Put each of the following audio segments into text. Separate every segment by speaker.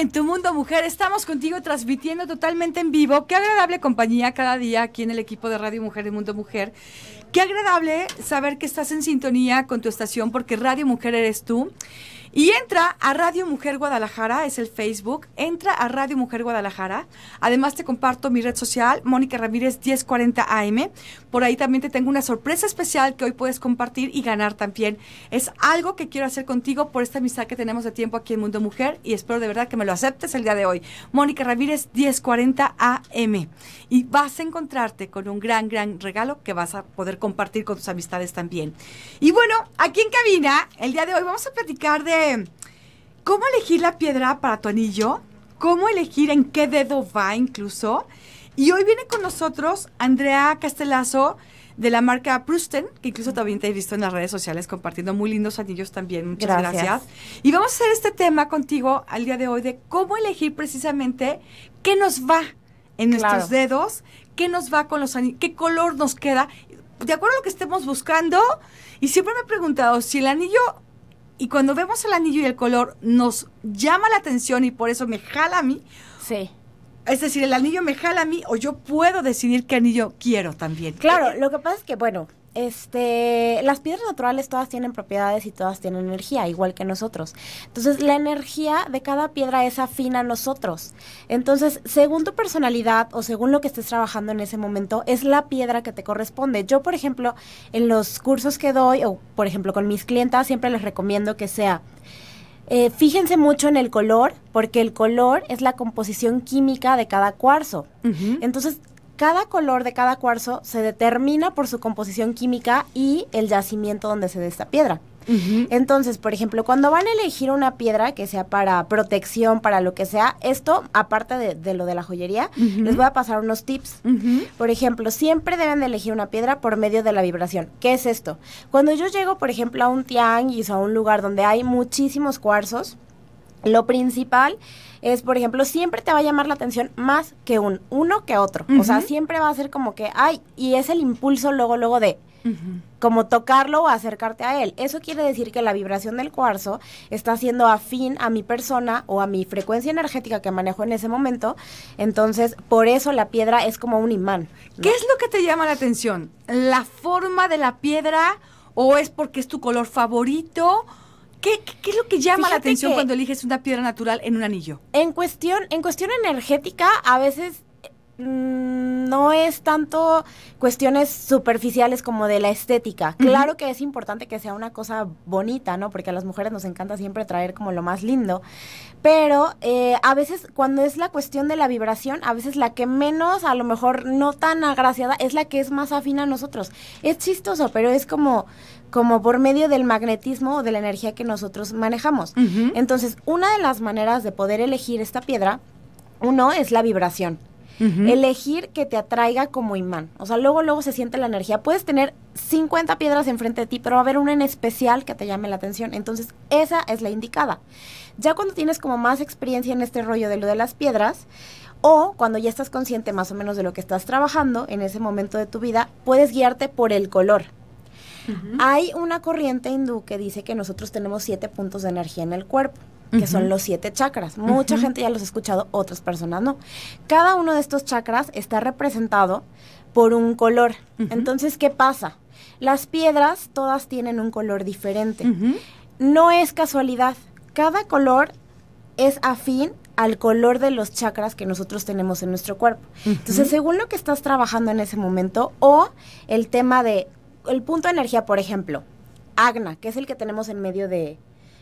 Speaker 1: en tu mundo mujer. Estamos contigo transmitiendo totalmente en vivo. Qué agradable compañía cada día aquí en el equipo de Radio Mujer de Mundo Mujer. Qué agradable saber que estás en sintonía con tu estación porque Radio Mujer eres tú. Y entra a Radio Mujer Guadalajara, es el Facebook, entra a Radio Mujer Guadalajara. Además te comparto mi red social, Mónica Ramírez 1040 AM. Por ahí también te tengo una sorpresa especial que hoy puedes compartir y ganar también. Es algo que quiero hacer contigo por esta amistad que tenemos de tiempo aquí en Mundo Mujer y espero de verdad que me lo aceptes el día de hoy. Mónica Ramírez 1040 AM. Y vas a encontrarte con un gran, gran regalo que vas a poder compartir con tus amistades también. Y bueno, aquí en cabina, el día de hoy vamos a platicar de ¿cómo elegir la piedra para tu anillo? ¿Cómo elegir en qué dedo va incluso? Y hoy viene con nosotros Andrea Castelazo de la marca Prusten, que incluso también te he visto en las redes sociales compartiendo muy lindos anillos también. Muchas gracias. Y vamos a hacer este tema contigo al día de hoy de cómo elegir precisamente qué nos va en nuestros dedos, qué nos va con los anillos, qué color nos queda, de acuerdo a lo que estemos buscando. Y siempre me he preguntado si el anillo y cuando vemos el anillo y el color, nos llama la atención y por eso me jala a mí. Sí. Es decir, el anillo me jala a mí o yo puedo decidir qué anillo quiero
Speaker 2: también. Claro, eh, lo que pasa es que, bueno, este, las piedras naturales todas tienen propiedades y todas tienen energía, igual que nosotros. Entonces, la energía de cada piedra es afina a nosotros. Entonces, según tu personalidad o según lo que estés trabajando en ese momento, es la piedra que te corresponde. Yo, por ejemplo, en los cursos que doy, o por ejemplo con mis clientas, siempre les recomiendo que sea eh, fíjense mucho en el color, porque el color es la composición química de cada cuarzo. Entonces, cada color de cada cuarzo se determina por su composición química y el yacimiento donde se dé esta piedra. Entonces, por ejemplo, cuando van a elegir una piedra que sea para protección, para lo que sea, esto, aparte de, lo de la joyería, les voy a pasar unos tips. Por ejemplo, siempre deben elegir una piedra por medio de la vibración. ¿Qué es esto? Cuando yo llego, por ejemplo, a un tianguis o a un lugar donde hay muchísimos cuarzos, lo principal es, por ejemplo, siempre te va a llamar la atención más que un uno que otro. O sea, siempre va a ser como que, ay, y es el impulso luego, luego de, como tocarlo o acercarte a él. Eso quiere decir que la vibración del cuarzo está siendo afín a mi persona o a mi frecuencia energética que manejo en ese momento. Entonces, por eso la piedra es como un imán. ¿Qué es lo que te llama la
Speaker 1: atención? ¿La forma de la piedra o es porque es tu color favorito? ¿Qué, qué, es lo que llama la atención cuando eliges una piedra natural en un anillo? En cuestión, en cuestión energética, a veces Mm, no es tanto
Speaker 2: cuestiones superficiales como de la estética. Claro que es importante que sea una cosa bonita, ¿no? Porque a las mujeres nos encanta siempre traer como lo más lindo. Pero eh, a veces cuando es la cuestión de la vibración, a veces la que menos, a lo mejor no tan agraciada, es la que es más afina a nosotros. Es chistoso, pero es como como por medio del magnetismo o de la energía que nosotros manejamos. Entonces, una de las maneras de poder elegir esta piedra, uno es la vibración. Elegir que te atraiga como imán. O sea, luego, luego se siente la energía. Puedes tener 50 piedras enfrente de ti, pero va a haber una en especial que te llame la atención. Entonces, esa es la indicada. Ya cuando tienes como más experiencia en este rollo de lo de las piedras, o cuando ya estás consciente más o menos de lo que estás trabajando en ese momento de tu vida, puedes guiarte por el color. Hay una corriente hindú que dice que nosotros tenemos siete puntos de energía en el cuerpo que son los siete chakras. Mucha gente ya los ha escuchado, otras personas no. Cada uno de estos chakras está representado por un color. Entonces, ¿qué pasa? Las piedras todas tienen un color diferente. No es casualidad. Cada color es afín al color de los chakras que nosotros tenemos en nuestro cuerpo. Entonces, según lo que estás trabajando en ese momento o el tema de el punto de energía, por ejemplo, Agna, que es el que tenemos en medio de,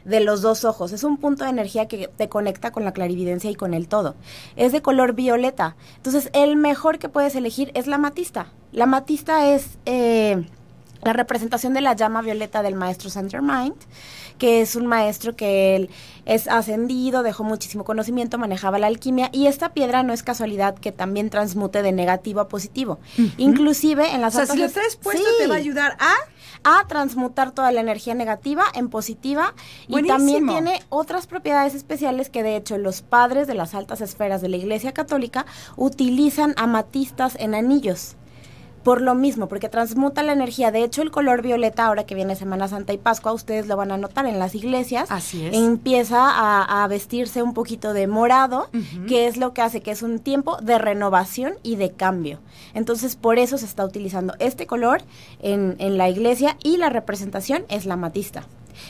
Speaker 2: de los dos ojos. Es un punto de energía que te conecta con la clarividencia y con el todo. Es de color violeta. Entonces, el mejor que puedes elegir es la matista. La matista es... Eh, la representación de la llama violeta del maestro Saint Germain, que es un maestro que él es ascendido, dejó muchísimo conocimiento, manejaba la alquimia y esta piedra no es casualidad que también transmute de negativo a positivo. Inclusive en las O sea, si lo traes puesto te va a ayudar a a transmutar toda la energía negativa en positiva y también tiene otras propiedades especiales que de hecho los padres de las altas esferas de la Iglesia Católica utilizan amatistas en anillos por lo mismo, porque transmuta la energía. De hecho, el color violeta, ahora que viene Semana Santa y Pascua, ustedes lo van a notar en las iglesias. Así es. Empieza a, vestirse un poquito de morado, que es lo que hace que es un tiempo de renovación y de cambio. Entonces, por eso se está utilizando este color en, en la iglesia y la representación es la matista.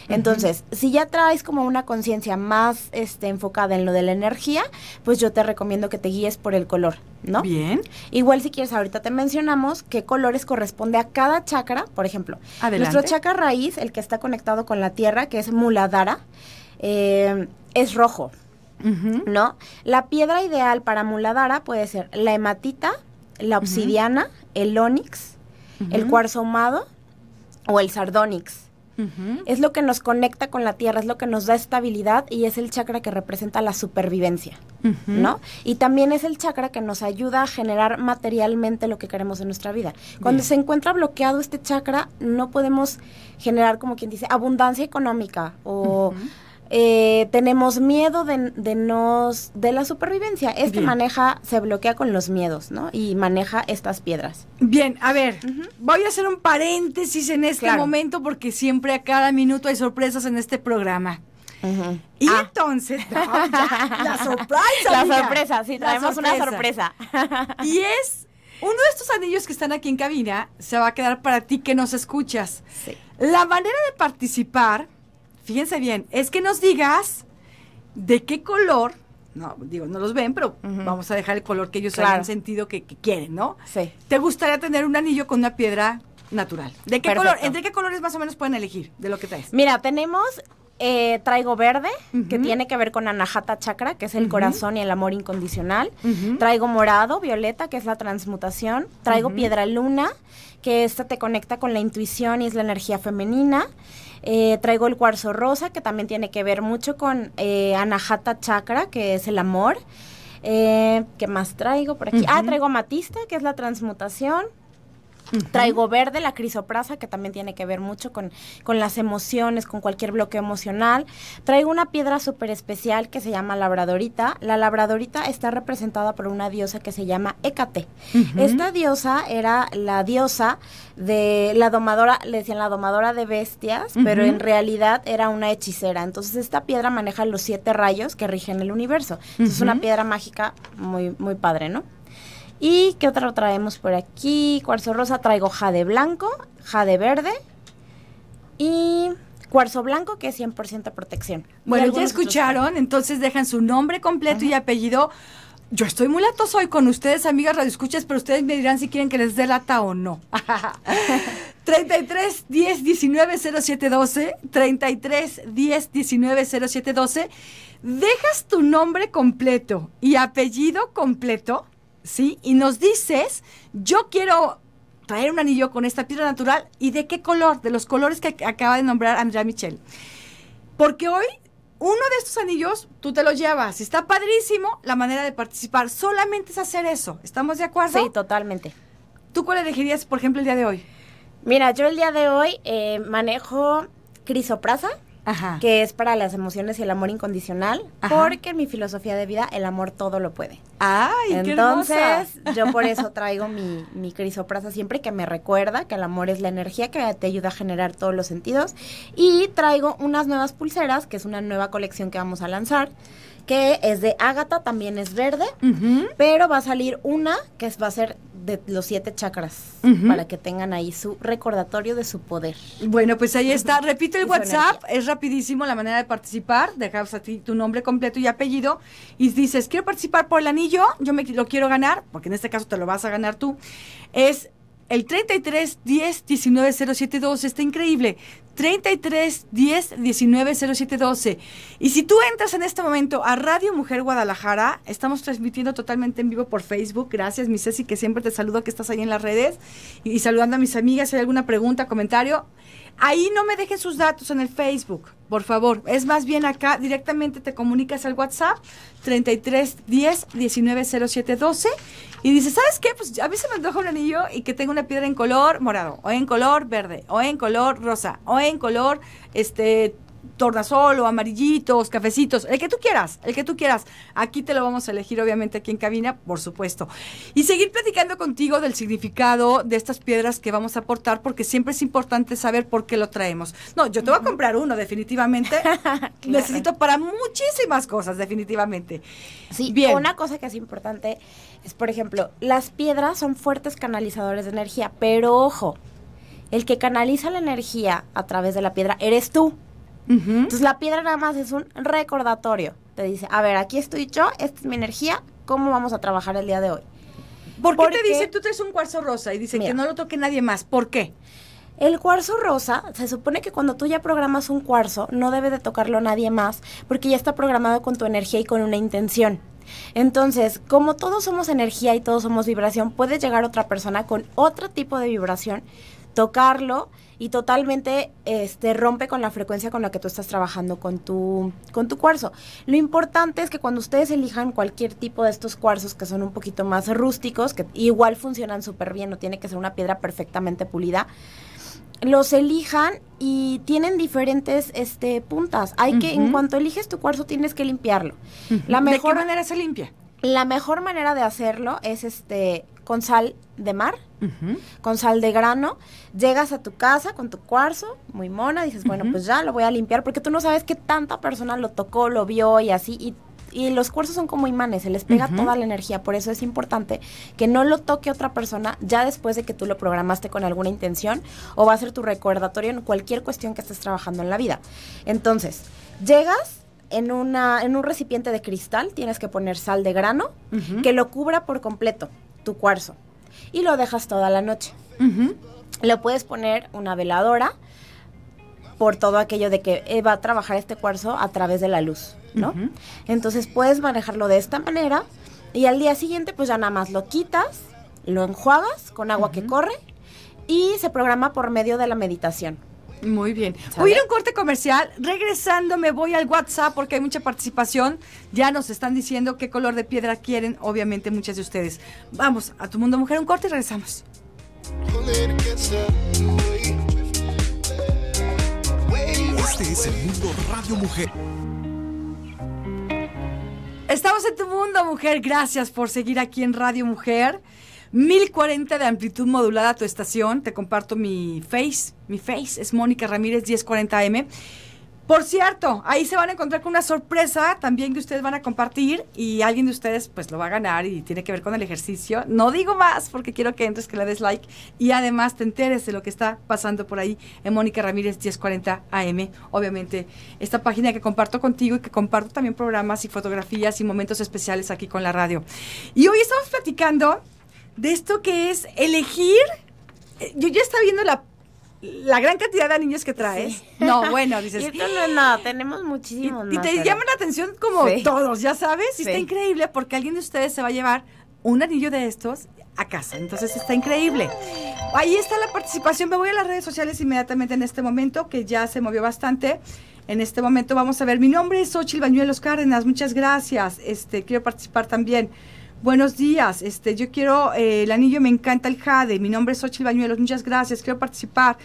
Speaker 2: Entonces, si ya traes como una conciencia más este, enfocada en lo de la energía, pues yo te recomiendo que te guíes por el color, ¿no? Bien. Igual si quieres, ahorita te mencionamos qué colores corresponde a cada chakra, por ejemplo. Adelante. Nuestro chakra raíz, el que está conectado con la tierra, que es Muladhara, eh, es rojo. ¿No? La piedra ideal para Muladhara puede ser la hematita, la obsidiana, el onix, el cuarzo ahumado o el sardónix. Es lo que nos conecta con la tierra, es lo que nos da estabilidad y es el chakra que representa la supervivencia, ¿no? Y también es el chakra que nos ayuda a generar materialmente lo que queremos en nuestra vida. Cuando se encuentra bloqueado este chakra, no podemos generar, como quien dice, abundancia económica o... Eh, tenemos miedo de, nos, de la supervivencia. Este maneja, se bloquea con los miedos, ¿no? Y maneja estas piedras.
Speaker 1: Bien, a ver, voy a hacer un paréntesis en este momento porque siempre a cada minuto hay sorpresas en este programa. Y ah. entonces, la sorpresa. La sorpresa, sí, traemos una sorpresa. Y es, uno de estos anillos que están aquí en cabina se va a quedar para ti que nos escuchas. Sí. La manera de participar fíjense bien, es que nos digas de qué color, no, digo, no los ven, pero vamos a dejar el color que ellos hayan sentido que, quieren, ¿no? Sí. ¿Te gustaría tener un anillo con una piedra natural? ¿De qué color? ¿Entre qué colores más o menos pueden elegir de lo que traes? Mira, tenemos
Speaker 2: eh, traigo verde, que tiene que ver con Anahata Chakra, que es el corazón y el amor incondicional. Traigo morado, violeta, que es la transmutación. Traigo piedra luna, que esta te conecta con la intuición y es la energía femenina. Eh, traigo el cuarzo rosa, que también tiene que ver mucho con eh, Anahata Chakra, que es el amor. Eh, ¿Qué más traigo por aquí? Ah, traigo Matista, que es la transmutación. Traigo verde, la crisoprasa, que también tiene que ver mucho con, las emociones, con cualquier bloqueo emocional. Traigo una piedra súper especial que se llama labradorita. La labradorita está representada por una diosa que se llama Hécate. Esta diosa era la diosa de la domadora, le decían la domadora de bestias, pero en realidad era una hechicera. Entonces esta piedra maneja los siete rayos que rigen el universo. es una piedra mágica muy, muy padre, ¿no? ¿Y qué otro traemos por aquí? Cuarzo rosa traigo jade blanco, jade verde y cuarzo blanco
Speaker 1: que es 100% protección. Bueno, ya escucharon, entonces dejan su nombre completo y apellido. Yo estoy muy latoso hoy con ustedes, amigas radioescuchas, pero ustedes me dirán si quieren que les dé lata o no. 33 10 19 07 12, 33 10 19 07 12. Dejas tu nombre completo y apellido completo y nos dices, yo quiero traer un anillo con esta piedra natural y de qué color, de los colores que acaba de nombrar Andrea Michel. Porque hoy uno de estos anillos tú te lo llevas. Está padrísimo la manera de participar. Solamente es hacer eso. ¿Estamos de acuerdo? Sí, totalmente. ¿Tú cuál elegirías, por
Speaker 2: ejemplo, el día de hoy? Mira, yo el día de hoy eh, manejo crisoprasa que es para las emociones y el amor incondicional, porque en mi filosofía de vida el amor todo lo puede.
Speaker 1: Ay, Entonces, yo por eso
Speaker 2: traigo mi, mi crisoprasa siempre que me recuerda que el amor es la energía que te ayuda a generar todos los sentidos. Y traigo unas nuevas pulseras, que es una nueva colección que vamos a lanzar que es de Ágata, también es verde, pero va a salir una que va a ser de los siete chakras,
Speaker 1: para que tengan ahí su recordatorio de su poder. Bueno, pues ahí está. Repito el WhatsApp, es rapidísimo la manera de participar. Dejas a ti tu nombre completo y apellido y dices, quiero participar por el anillo, yo me lo quiero ganar, porque en este caso te lo vas a ganar tú. Es el 33 10 19 07 12 está increíble. 33 10 19 07 12. Y si tú entras en este momento a Radio Mujer Guadalajara, estamos transmitiendo totalmente en vivo por Facebook. Gracias, mi Ceci, que siempre te saludo que estás ahí en las redes. Y, saludando a mis amigas, si hay alguna pregunta, comentario. Ahí no me dejen sus datos en el Facebook, por favor. Es más bien acá, directamente te comunicas al WhatsApp 33 10 19 07 12 y dice, ¿sabes qué? Pues a mí se me antoja un anillo y que tenga una piedra en color morado, o en color verde, o en color rosa, o en color este tornasol o amarillitos, cafecitos, el que tú quieras, el que tú quieras. Aquí te lo vamos a elegir, obviamente, aquí en cabina, por supuesto. Y seguir platicando contigo del significado de estas piedras que vamos a aportar, porque siempre es importante saber por qué lo traemos. No, yo te voy a comprar uno, definitivamente. Necesito para muchísimas cosas, definitivamente. Sí, Bien. una
Speaker 2: cosa que es importante es, por ejemplo, las piedras son fuertes canalizadores de energía, pero ojo, el que canaliza la energía a través de la piedra eres tú. Entonces la piedra nada más es un recordatorio. Te dice, a ver, aquí estoy yo, esta es mi energía, ¿cómo vamos a trabajar el día de hoy?
Speaker 1: ¿Por qué te dice,
Speaker 2: tú traes un cuarzo rosa
Speaker 1: y dice que no lo toque
Speaker 2: nadie más? ¿Por qué? El cuarzo rosa, se supone que cuando tú ya programas un cuarzo, no debe de tocarlo nadie más, porque ya está programado con tu energía y con una intención. Entonces, como todos somos energía y todos somos vibración, puede llegar otra persona con otro tipo de vibración, tocarlo y totalmente este, rompe con la frecuencia con la que tú estás trabajando con tu, con tu cuarzo. Lo importante es que cuando ustedes elijan cualquier tipo de estos cuarzos que son un poquito más rústicos, que igual funcionan súper bien, no tiene que ser una piedra perfectamente pulida, los elijan y tienen diferentes este, puntas. Hay que, en cuanto eliges tu cuarzo, tienes que limpiarlo. la mejor, qué manera se limpia? La mejor manera de hacerlo es este con sal de mar con sal de grano, llegas a tu casa con tu cuarzo, muy mona, dices, bueno, pues ya lo voy a limpiar, porque tú no sabes que tanta persona lo tocó, lo vio y así, y los cuarzos son como imanes, se les pega toda la energía, por eso es importante que no lo toque otra persona ya después de que tú lo programaste con alguna intención o va a ser tu recordatorio en cualquier cuestión que estés trabajando en la vida. Entonces, llegas en, una, en un recipiente de cristal, tienes que poner sal de grano que lo cubra por completo tu cuarzo y lo dejas toda la noche. Le puedes poner una veladora por todo aquello de que eh, va a trabajar este cuarzo a través de la luz, ¿no? Entonces puedes manejarlo de esta manera y al día siguiente pues ya nada más lo quitas, lo enjuagas con agua que corre
Speaker 1: y se programa por medio de la meditación. Muy bien. Voy a ir a un corte comercial. Regresando me voy al WhatsApp porque hay mucha participación. Ya nos están diciendo qué color de piedra quieren, obviamente muchas de ustedes. Vamos a Tu Mundo Mujer, un corte y regresamos. Este es el Mundo Radio Mujer. Estamos en Tu Mundo Mujer. Gracias por seguir aquí en Radio Mujer. 1040 de amplitud modulada a tu estación. Te comparto mi face. Mi face es Mónica Ramírez 1040 AM, Por cierto, ahí se van a encontrar con una sorpresa también que ustedes van a compartir y alguien de ustedes pues lo va a ganar y tiene que ver con el ejercicio. No digo más porque quiero que entres, que le des like y además te enteres de lo que está pasando por ahí en Mónica Ramírez 1040 AM. Obviamente, esta página que comparto contigo y que comparto también programas y fotografías y momentos especiales aquí con la radio. Y hoy estamos platicando de esto que es elegir. Eh, yo ya está viendo la gran cantidad de niños que traes. No, bueno, dices.
Speaker 2: no, no, tenemos muchísimos. Y, y te llaman llama
Speaker 1: la atención como todos, ya sabes. Y sí. está increíble porque alguien de ustedes se va a llevar un anillo de estos a casa. Entonces está increíble. Ahí está la participación. Me voy a las redes sociales inmediatamente en este momento, que ya se movió bastante. En este momento vamos a ver. Mi nombre es Ochil Bañuelos Cárdenas. Muchas gracias. Este, quiero participar también. Buenos días, este, yo quiero eh, el anillo, me encanta el jade. Mi nombre es Ochil Bañuelos, muchas gracias, quiero participar.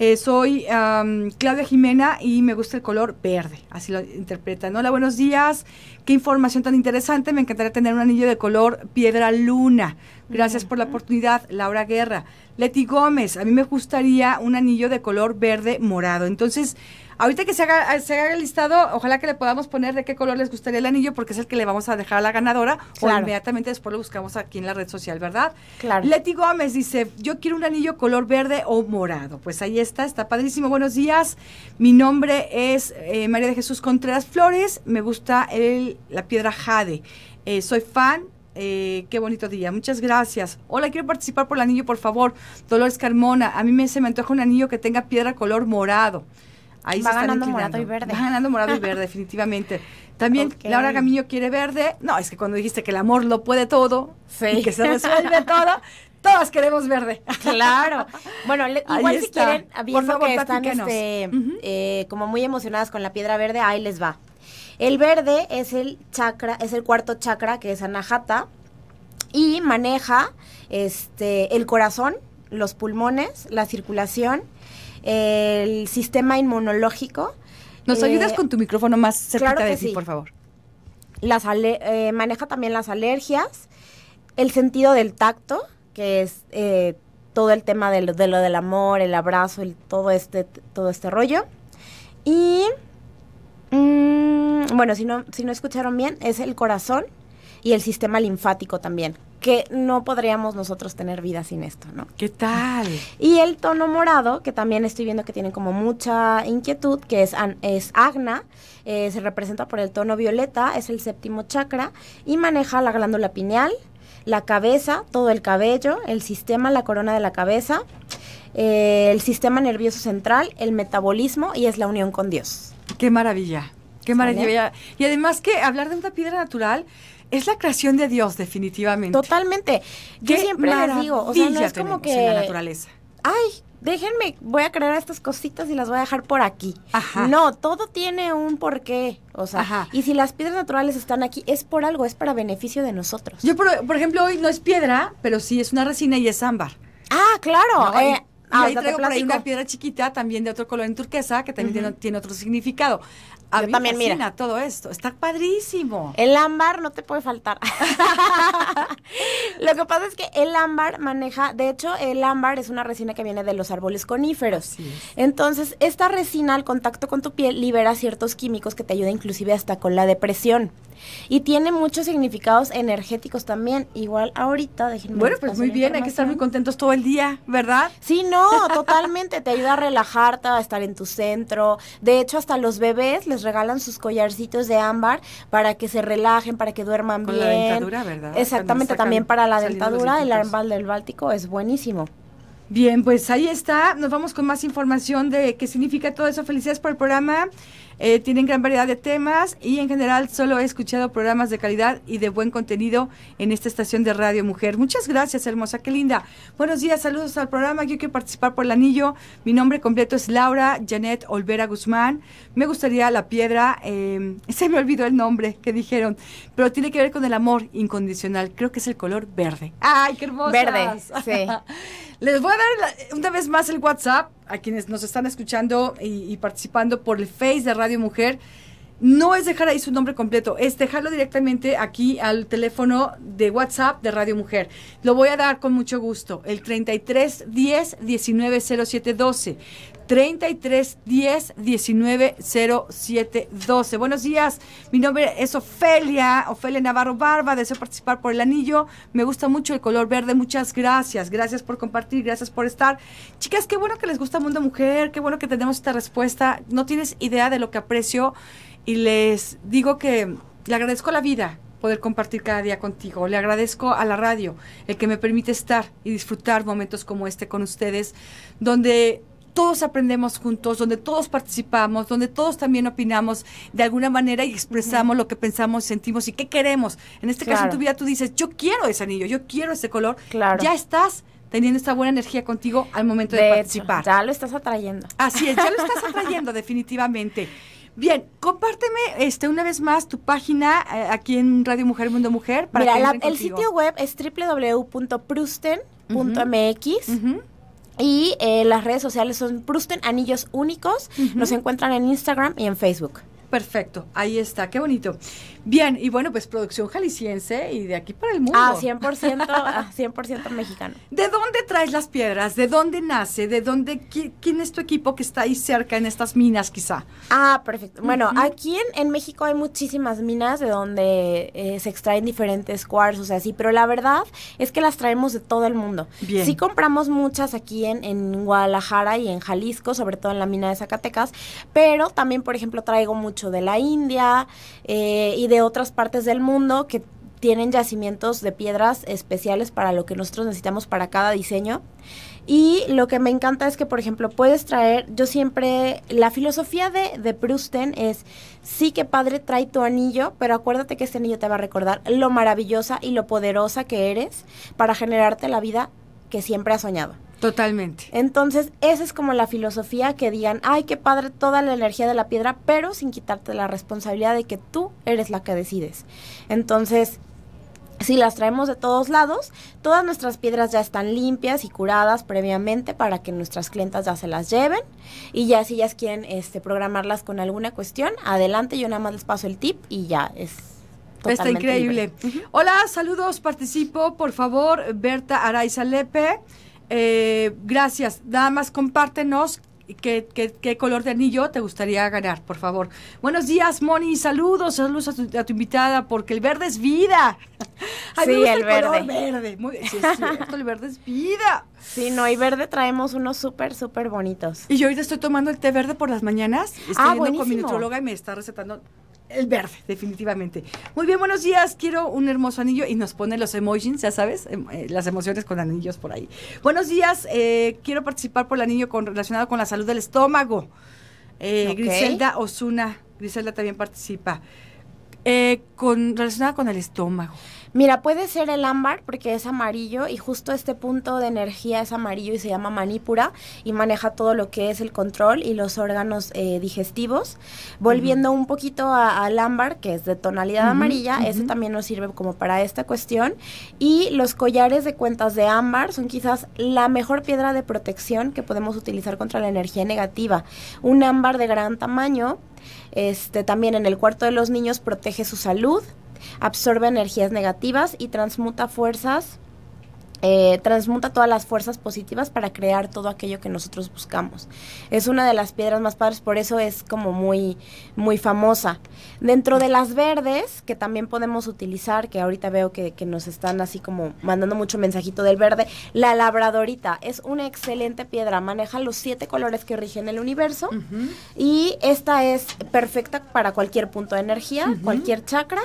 Speaker 1: Eh, soy Claudia Jimena y me gusta el color verde, así lo interpreta. Hola, buenos días, qué información tan interesante, me encantaría tener un anillo de color piedra luna. Gracias por la oportunidad, Laura Guerra. Leti Gómez, a mí me gustaría un anillo de color verde morado. Entonces, Ahorita que ah, se haga, el listado, ojalá que le podamos poner de qué color les gustaría el anillo, porque es el que le vamos a dejar a la ganadora, o inmediatamente después lo buscamos aquí en la red social, ¿verdad? Claro. Leti Gómez dice, yo quiero un anillo color verde o morado. Pues ahí está, está padrísimo. Buenos días, mi nombre es eh, María de Jesús Contreras Flores, me gusta el, la piedra jade. Eh, soy fan eh, qué bonito día, muchas gracias. Hola, quiero participar por el anillo, por favor. Dolores Carmona, a mí me, se me antoja un anillo que tenga piedra color morado. Ahí va ganando morado y verde. Va ganando morado y verde, definitivamente. También Laura Gamiño quiere verde. No, es que cuando dijiste que el amor lo puede todo y que se resuelve todo, todas queremos verde. Claro.
Speaker 2: Bueno, igual si quieren, viendo favor, que están este, eh, como muy emocionadas con la piedra verde, ahí les va. El verde es el chakra, es el cuarto chakra que es Anahata y maneja este el corazón, los pulmones, la circulación el sistema inmunológico. ¿Nos eh, ayudas con tu
Speaker 1: micrófono más cerca de sí. por favor?
Speaker 2: Las eh, maneja también las alergias, el sentido del tacto, que es eh, todo el tema de lo, del amor, el abrazo, todo, este, todo este rollo. Y, mm, bueno, si no, si no escucharon bien, es el corazón y el sistema linfático también, que no podríamos nosotros tener vida sin esto, ¿no? ¿Qué tal? Y el tono morado, que también estoy viendo que tiene como mucha inquietud, que es, es Agna, eh, se representa por el tono violeta, es el séptimo chakra y maneja la glándula pineal, la cabeza, todo el cabello, el sistema, la corona de la cabeza, eh, el sistema nervioso central, el metabolismo y es la unión con Dios. ¡Qué
Speaker 1: maravilla! Qué maravilla. Y además que hablar de una piedra natural es la creación de Dios, definitivamente. Totalmente. Yo siempre les digo, o sea, no es como que. En la naturaleza.
Speaker 2: Ay, déjenme, voy a crear estas cositas y las voy a dejar por aquí. Ajá. No, todo tiene un porqué. O sea, y si las piedras naturales están aquí, es por algo, es para beneficio de
Speaker 1: nosotros. Yo, por, ejemplo, hoy no es piedra, pero sí es una resina y es ámbar. Ah, claro. Eh, ahí traigo por una piedra chiquita también de otro color en turquesa que también tiene, otro significado también mira todo esto, está padrísimo. El ámbar no te puede faltar.
Speaker 2: Lo que pasa es que el ámbar maneja, de hecho, el ámbar es una resina que viene de los árboles coníferos. Entonces, esta resina al contacto con tu piel libera ciertos químicos que te ayuda inclusive hasta con la depresión. Y tiene muchos significados energéticos también. Igual ahorita, déjenme. Bueno, pues muy bien, hay que estar muy contentos todo el día, ¿verdad? Sí, no, totalmente. Te ayuda a relajarte, a estar en tu centro. De hecho, hasta los bebés les regalan sus collarcitos de ámbar para que se relajen, para que duerman bien. Para La dentadura, ¿verdad? Exactamente, también para la dentadura, el ámbar
Speaker 1: del Báltico es buenísimo. Bien, pues ahí está. Nos vamos con más información de qué significa todo eso. Felicidades por el programa. Eh, tienen gran variedad de temas y en general solo he escuchado programas de calidad y de buen contenido en esta estación de Radio Mujer. Muchas gracias, hermosa, qué linda. Buenos días, saludos al programa. Yo quiero participar por el anillo. Mi nombre completo es Laura Janet Olvera Guzmán. Me gustaría la piedra. Em, se me olvidó el nombre que dijeron, pero tiene que ver con el amor incondicional. Creo que es el color verde. ¡Ay, qué hermoso! Verde, sí. Les voy a dar una vez más el WhatsApp a quienes nos están escuchando y, y participando por el Face de Radio Mujer no es dejar ahí su nombre completo, es dejarlo directamente aquí al teléfono de WhatsApp de Radio Mujer. Lo voy a dar con mucho gusto, el 33 190712 19 190712 Buenos días, mi nombre es Ofelia, Ofelia Navarro Barba, deseo participar por el anillo, me gusta mucho el color verde, muchas gracias, gracias por compartir, gracias por estar. Chicas, qué bueno que les gusta Mundo Mujer, qué bueno que tenemos esta respuesta, no tienes idea de lo que aprecio y les digo que le agradezco la vida poder compartir cada día contigo. Le agradezco a la radio el que me permite estar y disfrutar momentos como este con ustedes, donde todos aprendemos juntos, donde todos participamos, donde todos también opinamos de alguna manera y expresamos lo que pensamos, sentimos y qué queremos. En este caso, en tu vida tú dices, yo quiero ese anillo, yo quiero ese color. Claro. Ya estás teniendo esta buena energía contigo al momento de, participar. ya lo estás atrayendo. Así es, ya lo estás atrayendo definitivamente. Bien, compárteme este, una vez más tu página eh, aquí en Radio Mujer Mundo Mujer. Para Mira, el sitio web es www.prusten.mx.
Speaker 2: Y eh, las redes sociales son Prusten Anillos Únicos. Nos encuentran en Instagram y en Facebook
Speaker 1: perfecto, ahí está, qué bonito. Bien, y bueno, pues producción jalisciense y de aquí para el mundo. Ah, 100%, 100% ah, mexicano. ¿De dónde traes las piedras? ¿De dónde nace? ¿De dónde? ¿Quién es tu equipo que está ahí cerca en estas minas quizá? Ah, perfecto. Bueno, aquí
Speaker 2: en, México hay muchísimas minas de donde eh, se extraen diferentes cuarzos o sea, sí, pero la verdad es que las traemos de todo el mundo. Bien. Sí compramos muchas aquí en, en Guadalajara y en Jalisco, sobre todo en la mina de Zacatecas, pero también, por ejemplo, traigo mucho de la India eh, y de otras partes del mundo que tienen yacimientos de piedras especiales para lo que nosotros necesitamos para cada diseño. Y lo que me encanta es que, por ejemplo, puedes traer, yo siempre, la filosofía de, de Prusten es, sí que padre, trae tu anillo, pero acuérdate que este anillo te va a recordar lo maravillosa y lo poderosa que eres para generarte la vida que siempre has soñado. Totalmente. Entonces, esa es como la filosofía que digan, ay, qué padre toda la energía de la piedra, pero sin quitarte la responsabilidad de que tú eres la que decides. Entonces, si las traemos de todos lados, todas nuestras piedras ya están limpias y curadas previamente para que nuestras clientas ya se las lleven y ya si ellas quieren este, programarlas con alguna cuestión, adelante, yo nada más les paso el tip y ya es
Speaker 1: Está increíble. Hola, saludos, participo, por favor, Berta Araiza Lepe. Eh, gracias. Nada más compártenos ¿Qué, color de anillo te gustaría ganar, por favor. Buenos días, Moni. Saludos, saludos a tu, invitada, porque el verde es vida.
Speaker 2: sí, el, verde. verde.
Speaker 1: el verde es vida. Sí, no, y verde traemos unos súper, súper bonitos. Y yo ahorita estoy tomando el té verde por las mañanas. Estoy ah, con mi nutróloga y me está recetando el verde, definitivamente. Muy bien, buenos días. Quiero un hermoso anillo y nos pone los emojis, ya sabes, em, eh, las emociones con anillos por ahí. Buenos días. Eh, quiero participar por el anillo con, relacionado con la salud del estómago. Eh, Griselda Osuna. Griselda también participa. con, relacionada con el estómago. Mira,
Speaker 2: puede ser el ámbar porque es amarillo y justo este punto de energía es amarillo y se llama manípura y maneja todo lo que es el control y los órganos eh, digestivos. Volviendo un poquito al ámbar, que es de tonalidad amarilla, ese también nos sirve como para esta cuestión. Y los collares de cuentas de ámbar son quizás la mejor piedra de protección que podemos utilizar contra la energía negativa. Un ámbar de gran tamaño. Este, también en el cuarto de los niños protege su salud, absorbe energías negativas y transmuta fuerzas, eh, transmuta todas las fuerzas positivas para crear todo aquello que nosotros buscamos. Es una de las piedras más padres, por eso es como muy, muy famosa. Dentro de las verdes, que también podemos utilizar, que ahorita veo que, nos están así como mandando mucho mensajito del verde, la labradorita es una excelente piedra, maneja los siete colores que rigen el universo y esta es perfecta para cualquier punto de energía, cualquier chakra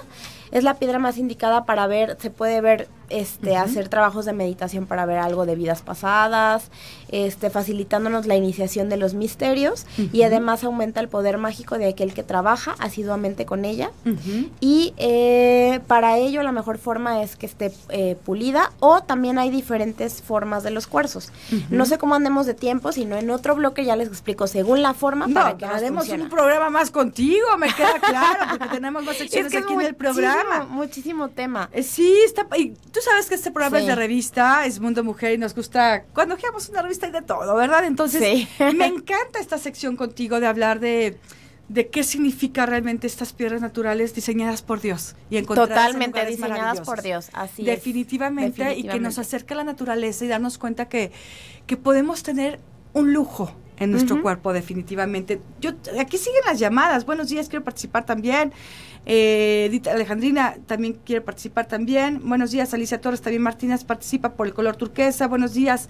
Speaker 2: es la piedra más indicada para ver, se puede ver, este, hacer trabajos de meditación para ver algo de vidas pasadas, este, facilitándonos la iniciación de los misterios y además aumenta el poder mágico de aquel que trabaja asiduamente con ella. Y eh, para ello la mejor forma es que esté eh, pulida o también hay diferentes formas de los cuarzos. No sé cómo andemos de tiempo, sino en otro bloque ya les explico según la forma para que haremos un
Speaker 1: programa más contigo,
Speaker 2: me queda claro, porque tenemos más secciones aquí en el programa.
Speaker 1: Muchísimo tema. Eh, sí, está, y tú sabes que este programa es de revista, es Mundo Mujer y nos gusta, cuando giramos una revista hay de todo, ¿verdad? Entonces, me encanta esta sección contigo de hablar de de qué significa realmente estas piedras naturales diseñadas por Dios y totalmente diseñadas por Dios, así es, definitivamente, y que nos acerca a la naturaleza y darnos cuenta que que podemos tener un lujo en nuestro cuerpo definitivamente. Yo aquí siguen las llamadas. Buenos días, quiero participar también. Eh, Alejandrina también quiere participar también. Buenos días, Alicia Torres también Martínez participa por el color turquesa. Buenos días.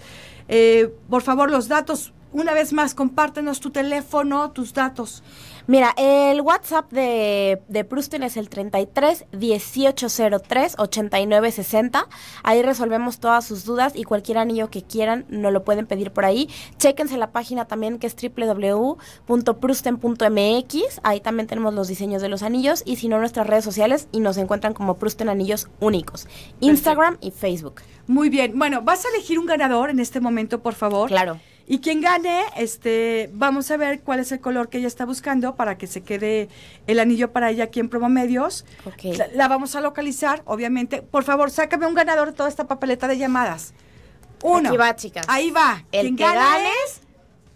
Speaker 1: Eh, por favor, los datos una vez más, compártenos tu teléfono, tus datos. Mira, el
Speaker 2: WhatsApp de, Prusten es el 33 1803 8960. Ahí resolvemos todas sus dudas y cualquier anillo que quieran nos lo pueden pedir por ahí. Chéquense la página también que es www.prusten.mx. Ahí también tenemos los diseños de los anillos y si no, nuestras redes sociales y nos encuentran como Prusten Anillos Únicos,
Speaker 1: Instagram y Facebook. Muy bien. Bueno, ¿vas a elegir un ganador en este momento, por favor? Claro. Y quien gane, este, vamos a ver cuál es el color que ella está buscando para que se quede el anillo para ella aquí en Promomedios. Okay. La, vamos a localizar, obviamente. Por favor, sácame un ganador de toda esta papeleta de llamadas. Uno. Aquí va, chicas. Ahí va. El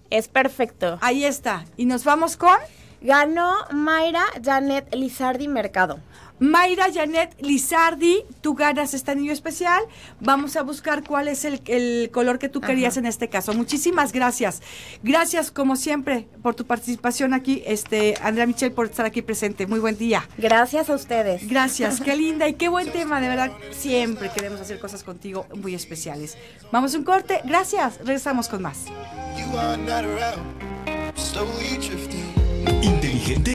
Speaker 2: es perfecto. Ahí está.
Speaker 1: Y nos vamos con. Ganó Mayra Janet Lizardi Mercado. Mayra Janet Lizardi, tú ganas este anillo especial. Vamos a buscar cuál es el, color que tú querías en este caso. Muchísimas gracias. Gracias, como siempre, por tu participación aquí, este, Andrea Michelle, por estar aquí presente. Muy buen día. Gracias a ustedes. Gracias, qué linda y qué buen tema. De verdad, siempre queremos hacer cosas contigo muy especiales. Vamos a un corte. Gracias. Regresamos con más. Inteligente